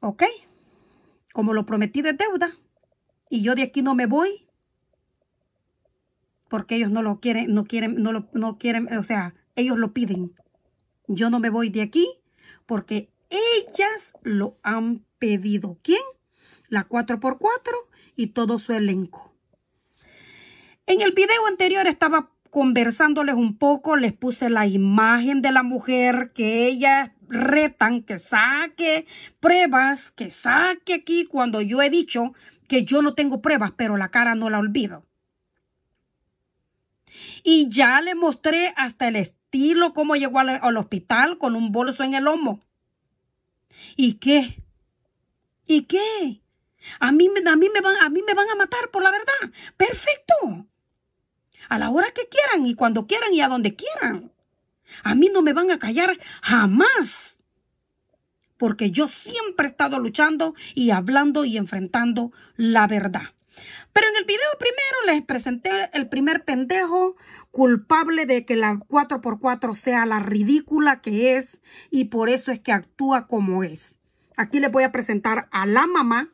¿Ok? Como lo prometí de deuda y yo de aquí no me voy porque ellos no lo quieren, no quieren, no no quieren, o sea, ellos lo piden. Yo no me voy de aquí porque ellas lo han pedido. ¿Quién? La 4x4 y todo su elenco. En el video anterior estaba conversándoles un poco, les puse la imagen de la mujer que ella retan que saque pruebas, que saque aquí cuando yo he dicho que yo no tengo pruebas, pero la cara no la olvido. Y ya le mostré hasta el estilo cómo llegó al, hospital con un bolso en el lomo. ¿Y qué? ¿Y qué? A mí, a mí, me van, a mí me van a matar por la verdad. Perfecto. A la hora que quieran y cuando quieran y a donde quieran. A mí no me van a callar jamás. Porque yo siempre he estado luchando y hablando y enfrentando la verdad. Pero en el video primero les presenté el primer pendejo culpable de que la 4x4 sea la ridícula que es y por eso es que actúa como es. Aquí les voy a presentar a la mamá.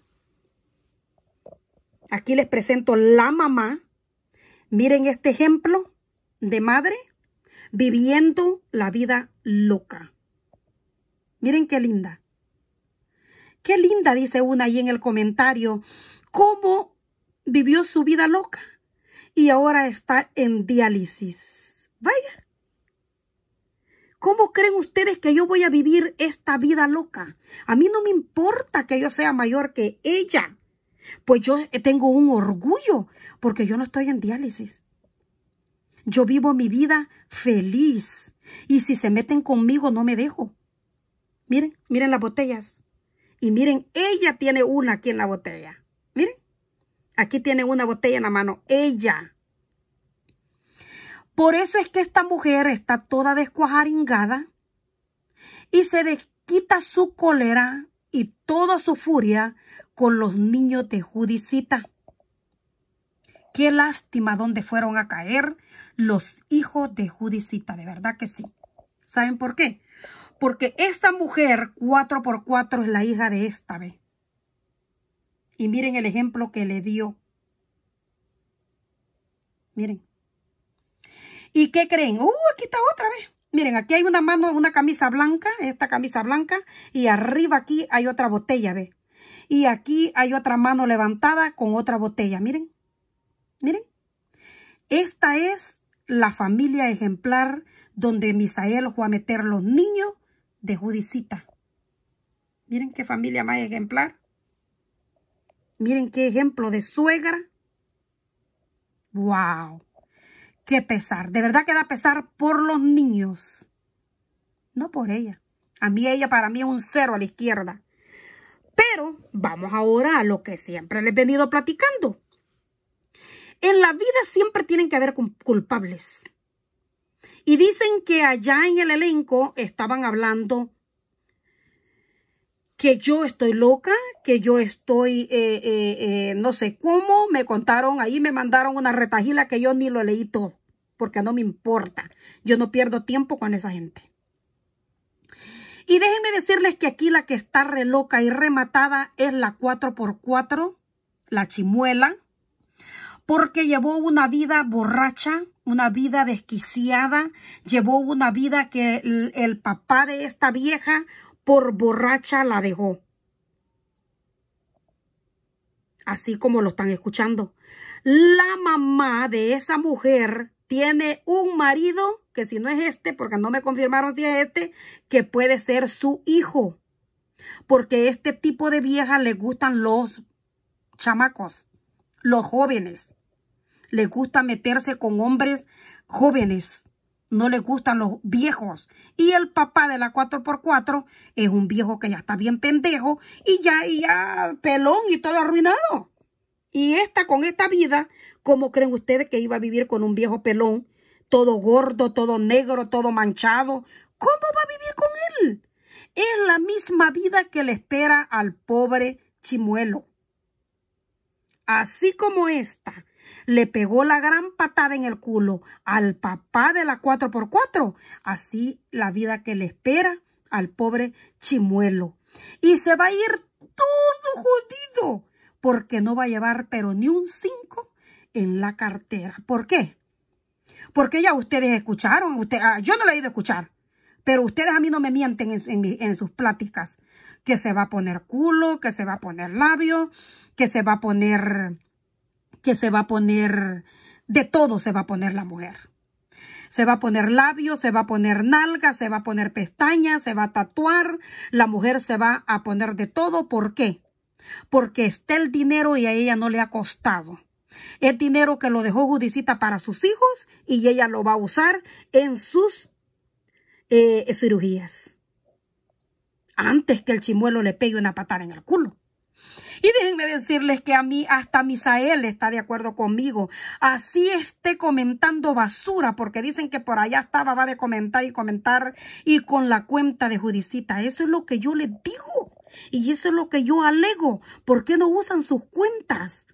Aquí les presento la mamá. Miren este ejemplo de madre viviendo la vida loca. Miren qué linda. Qué linda, dice una ahí en el comentario, cómo vivió su vida loca y ahora está en diálisis. Vaya. ¿Cómo creen ustedes que yo voy a vivir esta vida loca? A mí no me importa que yo sea mayor que ella. Pues yo tengo un orgullo porque yo no estoy en diálisis. Yo vivo mi vida feliz. Y si se meten conmigo, no me dejo. Miren, miren las botellas. Y miren, ella tiene una aquí en la botella. Miren, aquí tiene una botella en la mano. Ella. Por eso es que esta mujer está toda descuajaringada y se desquita su cólera y toda su furia con los niños de Judicita. Qué lástima dónde fueron a caer los hijos de Judicita, de verdad que sí. ¿Saben por qué? Porque esta mujer 4 por 4 es la hija de esta, vez Y miren el ejemplo que le dio. Miren. ¿Y qué creen? ¡Uh, aquí está otra vez! Miren, aquí hay una mano, una camisa blanca, esta camisa blanca, y arriba aquí hay otra botella, ¿ve? Y aquí hay otra mano levantada con otra botella, miren. Miren, esta es la familia ejemplar donde Misael fue a meter los niños de Judicita. Miren qué familia más ejemplar. Miren qué ejemplo de suegra. ¡Wow! ¡Qué pesar! De verdad que da pesar por los niños. No por ella. A mí ella para mí es un cero a la izquierda. Pero vamos ahora a lo que siempre les he venido platicando. En la vida siempre tienen que haber culpables. Y dicen que allá en el elenco estaban hablando que yo estoy loca, que yo estoy, eh, eh, eh, no sé cómo, me contaron ahí, me mandaron una retajila que yo ni lo leí todo, porque no me importa. Yo no pierdo tiempo con esa gente. Y déjenme decirles que aquí la que está re loca y rematada es la 4x4, la chimuela, porque llevó una vida borracha, una vida desquiciada, llevó una vida que el, papá de esta vieja por borracha la dejó. Así como lo están escuchando. La mamá de esa mujer tiene un marido, que si no es este, porque no me confirmaron si es este, que puede ser su hijo. Porque este tipo de vieja le gustan los chamacos, los jóvenes. Le gusta meterse con hombres jóvenes, no le gustan los viejos. Y el papá de la 4x4 es un viejo que ya está bien pendejo y ya, y ya pelón y todo arruinado. Y esta con esta vida, ¿cómo creen ustedes que iba a vivir con un viejo pelón? Todo gordo, todo negro, todo manchado. ¿Cómo va a vivir con él? Es la misma vida que le espera al pobre chimuelo. Así como esta le pegó la gran patada en el culo al papá de la 4x4. Así la vida que le espera al pobre chimuelo. Y se va a ir todo jodido porque no va a llevar pero ni un 5 en la cartera. ¿Por qué? Porque ya ustedes escucharon, ah, yo no le he ido a escuchar, pero ustedes a mí no me mienten en, sus pláticas, que se va a poner culo, que se va a poner labio, que se va a poner que se va a poner, de todo se va a poner la mujer. Se va a poner labios, se va a poner nalgas, se va a poner pestañas, se va a tatuar. La mujer se va a poner de todo. ¿Por qué? Porque está el dinero y a ella no le ha costado. Es dinero que lo dejó Judicita para sus hijos y ella lo va a usar en sus eh, cirugías. Antes que el chimuelo le pegue una patada en el culo. Y déjenme decirles que a mí hasta Misael está de acuerdo conmigo. Así esté comentando basura porque dicen que por allá estaba, va de comentar y comentar y con la cuenta de Judicita. Eso es lo que yo les digo y eso es lo que yo alego. ¿Por qué no usan sus cuentas?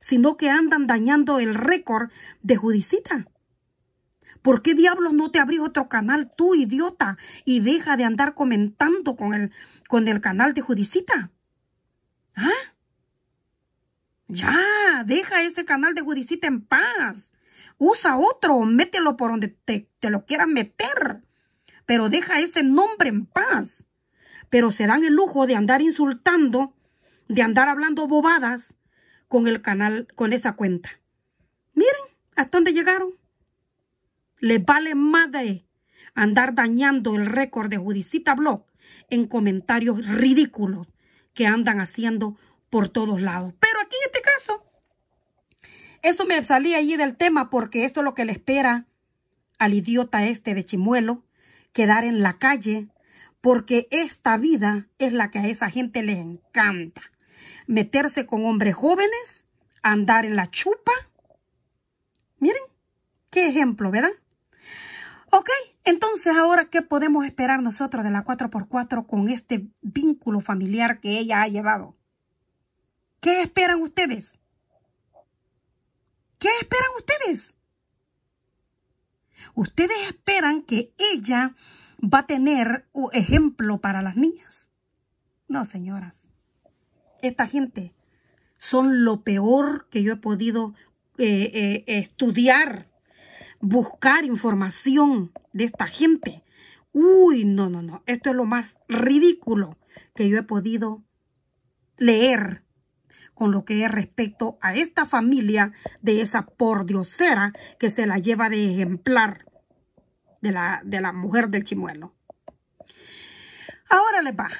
Sino que andan dañando el récord de Judicita. ¿Por qué diablos no te abrís otro canal tú, idiota? Y deja de andar comentando con el, con el canal de Judicita. ¿Ah? Ya, deja ese canal de Judicita en paz. Usa otro, mételo por donde te, lo quieras meter. Pero deja ese nombre en paz. Pero se dan el lujo de andar insultando, de andar hablando bobadas con el canal, con esa cuenta. Miren hasta dónde llegaron. Les vale madre andar dañando el récord de Judicita Blog en comentarios ridículos que andan haciendo por todos lados. Pero aquí en este caso, eso me salía allí del tema porque esto es lo que le espera al idiota este de Chimuelo, quedar en la calle, porque esta vida es la que a esa gente les encanta. Meterse con hombres jóvenes, andar en la chupa. Miren, qué ejemplo, ¿verdad? Ok, entonces ahora, ¿qué podemos esperar nosotros de la 4x4 con este vínculo familiar que ella ha llevado? ¿Qué esperan ustedes? ¿Qué esperan ustedes? Ustedes esperan que ella va a tener un ejemplo para las niñas. No, señoras. Esta gente son lo peor que yo he podido eh, eh, estudiar buscar información de esta gente. Uy, no, no, no. Esto es lo más ridículo que yo he podido leer con lo que es respecto a esta familia de esa pordiosera que se la lleva de ejemplar de la, de la mujer del chimuelo. Ahora les va.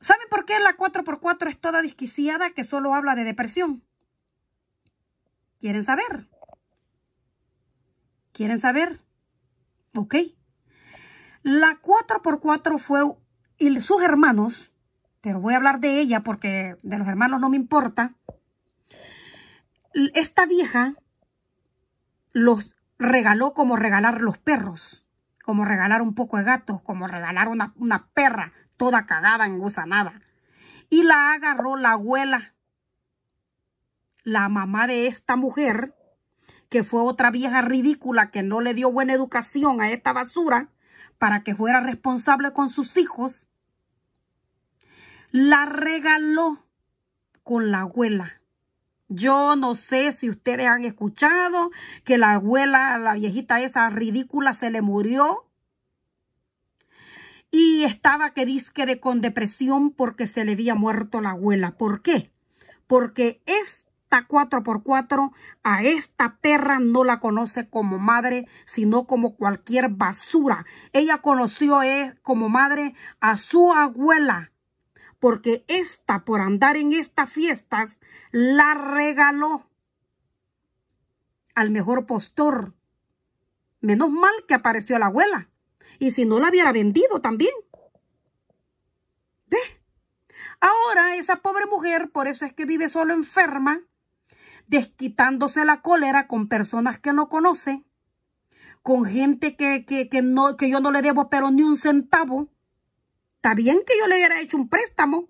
¿Saben por qué la 4x4 es toda disquiciada que solo habla de depresión? ¿Quieren saber? ¿Quieren saber? Ok. La 4x4 fue, y sus hermanos, pero voy a hablar de ella porque de los hermanos no me importa. Esta vieja los regaló como regalar los perros, como regalar un poco de gatos, como regalar una, una perra toda cagada, engusanada. Y la agarró la abuela, la mamá de esta mujer, que fue otra vieja ridícula que no le dio buena educación a esta basura para que fuera responsable con sus hijos, la regaló con la abuela. Yo no sé si ustedes han escuchado que la abuela, la viejita esa ridícula, se le murió. Y estaba que disque de, con depresión porque se le había muerto la abuela. ¿Por qué? Porque es esta 4x4 a esta perra no la conoce como madre, sino como cualquier basura. Ella conoció eh, como madre a su abuela, porque esta, por andar en estas fiestas, la regaló al mejor postor. Menos mal que apareció la abuela. Y si no la hubiera vendido también. ve Ahora esa pobre mujer, por eso es que vive solo enferma, desquitándose la cólera con personas que no conoce, con gente que, no, que yo no le debo pero ni un centavo. Está bien que yo le hubiera hecho un préstamo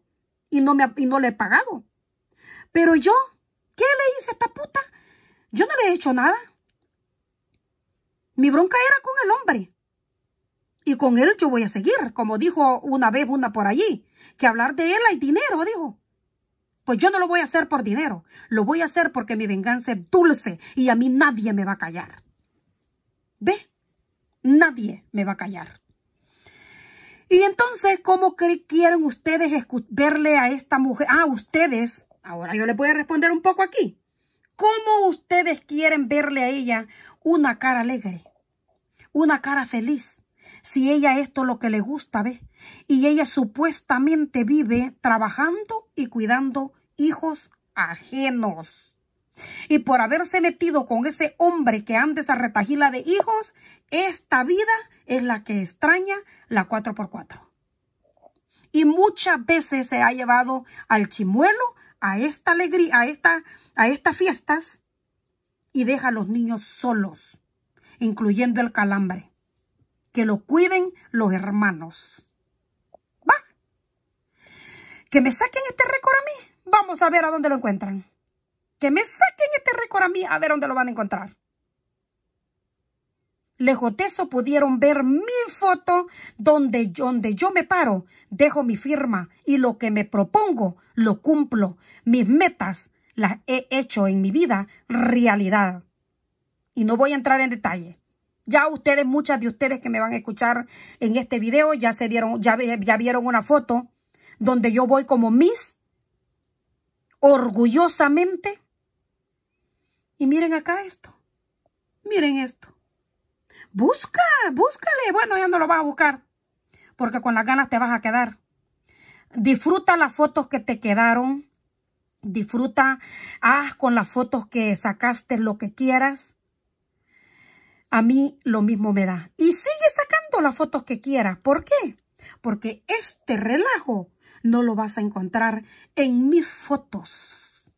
y no, me, y no le he pagado. Pero yo, ¿qué le hice a esta puta? Yo no le he hecho nada. Mi bronca era con el hombre. Y con él yo voy a seguir, como dijo una vez una por allí, que hablar de él hay dinero, dijo. Pues yo no lo voy a hacer por dinero, lo voy a hacer porque mi venganza es dulce y a mí nadie me va a callar. ¿Ve? Nadie me va a callar. Y entonces, ¿cómo quieren ustedes verle a esta mujer? Ah, ustedes, ahora yo le voy a responder un poco aquí. ¿Cómo ustedes quieren verle a ella una cara alegre? Una cara feliz si ella esto es lo que le gusta, ¿ves? Y ella supuestamente vive trabajando y cuidando hijos ajenos. Y por haberse metido con ese hombre que anda esa retajila de hijos, esta vida es la que extraña la 4x4. Y muchas veces se ha llevado al chimuelo a esta alegría, esta, a estas fiestas y deja a los niños solos, incluyendo el calambre que lo cuiden los hermanos. ¿Va? Que me saquen este récord a mí. Vamos a ver a dónde lo encuentran. Que me saquen este récord a mí, a ver dónde lo van a encontrar. Lejos de eso pudieron ver mi foto donde, donde yo me paro, dejo mi firma y lo que me propongo lo cumplo. Mis metas las he hecho en mi vida realidad. Y no voy a entrar en detalle. Ya ustedes, muchas de ustedes que me van a escuchar en este video, ya se dieron, ya, vieron una foto donde yo voy como Miss, orgullosamente. Y miren acá esto. Miren esto. Busca, búscale. Bueno, ya no lo vas a buscar. Porque con las ganas te vas a quedar. Disfruta las fotos que te quedaron. Disfruta, haz con las fotos que sacaste lo que quieras a mí lo mismo me da. Y sigue sacando las fotos que quieras. ¿Por qué? Porque este relajo no lo vas a encontrar en mis fotos.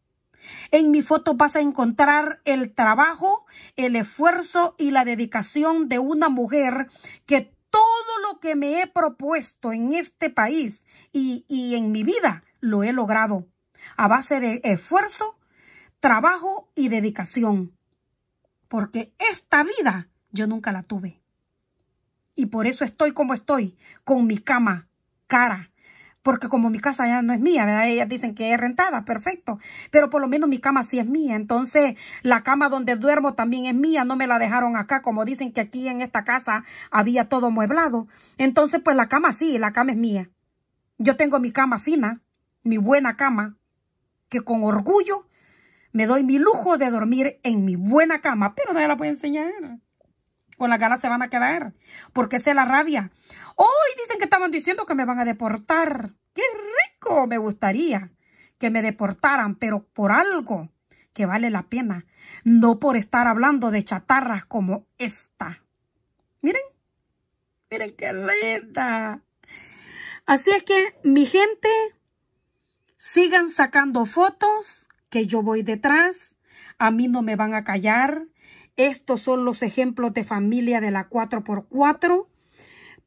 En mis fotos vas a encontrar el trabajo, el esfuerzo y la dedicación de una mujer que todo lo que me he propuesto en este país y en mi vida lo he logrado a base de esfuerzo, trabajo y dedicación porque esta vida yo nunca la tuve. Y por eso estoy como estoy, con mi cama cara. Porque como mi casa ya no es mía, ¿verdad? Ellas dicen que es rentada, perfecto. Pero por lo menos mi cama sí es mía. Entonces, la cama donde duermo también es mía. No me la dejaron acá, como dicen que aquí en esta casa había todo mueblado. Entonces, pues la cama sí, la cama es mía. Yo tengo mi cama fina, mi buena cama, que con orgullo me doy mi lujo de dormir en mi buena cama, pero no la puedo enseñar. Con la ganas se van a quedar, porque se la rabia. Hoy dicen que estaban diciendo que me van a deportar. ¡Qué rico! Me gustaría que me deportaran, pero por algo que vale la pena. No por estar hablando de chatarras como esta. Miren, miren qué linda. Así es que, mi gente, sigan sacando fotos que yo voy detrás, a mí no me van a callar. Estos son los ejemplos de familia de la 4x4.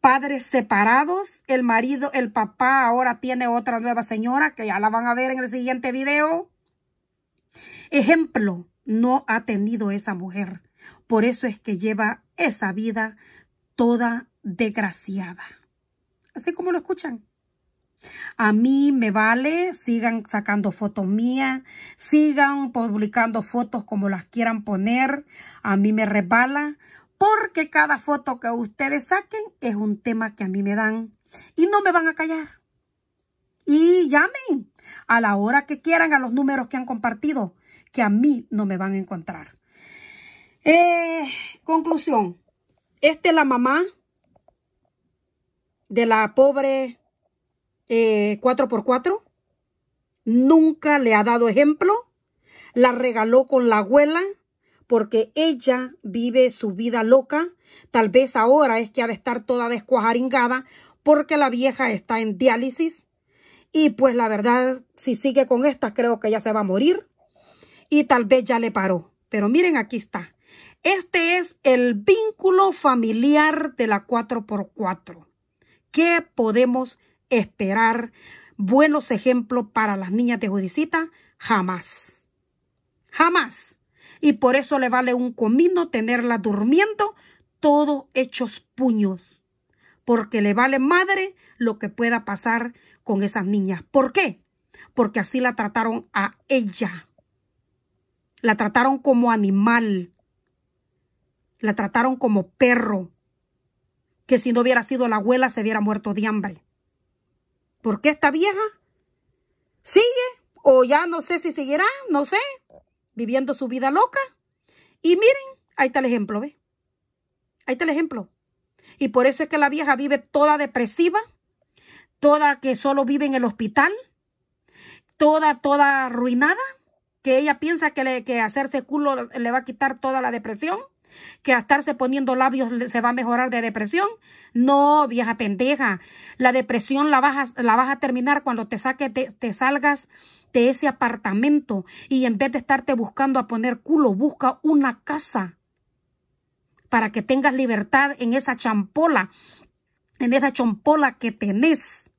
Padres separados, el marido, el papá ahora tiene otra nueva señora que ya la van a ver en el siguiente video. Ejemplo, no ha tenido esa mujer. Por eso es que lleva esa vida toda desgraciada. Así como lo escuchan. A mí me vale, sigan sacando fotos mías, sigan publicando fotos como las quieran poner, a mí me resbala, porque cada foto que ustedes saquen es un tema que a mí me dan y no me van a callar. Y llamen a la hora que quieran a los números que han compartido, que a mí no me van a encontrar. Eh, conclusión, esta es la mamá de la pobre 4x4, eh, nunca le ha dado ejemplo, la regaló con la abuela porque ella vive su vida loca, tal vez ahora es que ha de estar toda descuajaringada porque la vieja está en diálisis y pues la verdad si sigue con estas creo que ya se va a morir y tal vez ya le paró, pero miren aquí está. Este es el vínculo familiar de la 4x4. ¿Qué podemos esperar buenos ejemplos para las niñas de Judicita? Jamás. Jamás. Y por eso le vale un comino tenerla durmiendo todos hechos puños. Porque le vale madre lo que pueda pasar con esas niñas. ¿Por qué? Porque así la trataron a ella. La trataron como animal. La trataron como perro. Que si no hubiera sido la abuela se hubiera muerto de hambre. Porque qué esta vieja sigue o ya no sé si seguirá, no sé, viviendo su vida loca? Y miren, ahí está el ejemplo, ¿ves? Ahí está el ejemplo. Y por eso es que la vieja vive toda depresiva, toda que solo vive en el hospital, toda, toda arruinada, que ella piensa que, le, que hacerse culo le va a quitar toda la depresión que a estarse poniendo labios se va a mejorar de depresión. No, vieja pendeja. La depresión la vas a, terminar cuando te, saques te, salgas de ese apartamento y en vez de estarte buscando a poner culo, busca una casa para que tengas libertad en esa champola, en esa champola que tenés,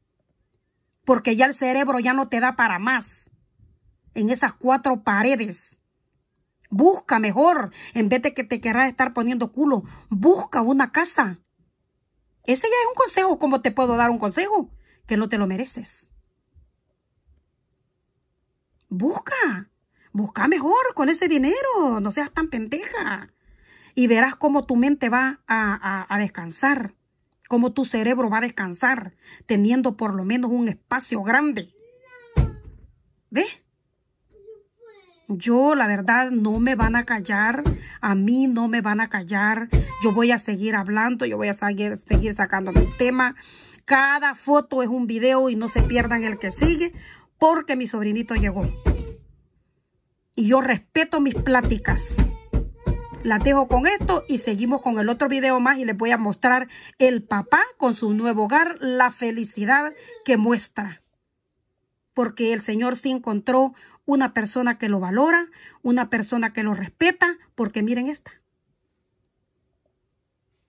porque ya el cerebro ya no te da para más en esas cuatro paredes. Busca mejor, en vez de que te querrás estar poniendo culo, busca una casa. Ese ya es un consejo, ¿cómo te puedo dar un consejo, que no te lo mereces. Busca, busca mejor con ese dinero, no seas tan pendeja. Y verás cómo tu mente va a, a descansar, cómo tu cerebro va a descansar, teniendo por lo menos un espacio grande. ¿Ves? Yo, la verdad, no me van a callar. A mí no me van a callar. Yo voy a seguir hablando. Yo voy a seguir, sacando mi tema. Cada foto es un video y no se pierdan el que sigue porque mi sobrinito llegó. Y yo respeto mis pláticas. Las dejo con esto y seguimos con el otro video más y les voy a mostrar el papá con su nuevo hogar, la felicidad que muestra. Porque el Señor se encontró una persona que lo valora, una persona que lo respeta, porque miren esta.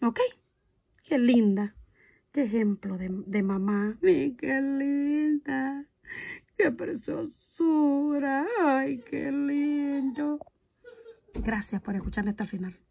¿Ok? Qué linda. Qué ejemplo de, mamá. qué linda. Qué preciosura. Ay, qué lindo. Gracias por escucharme hasta el final.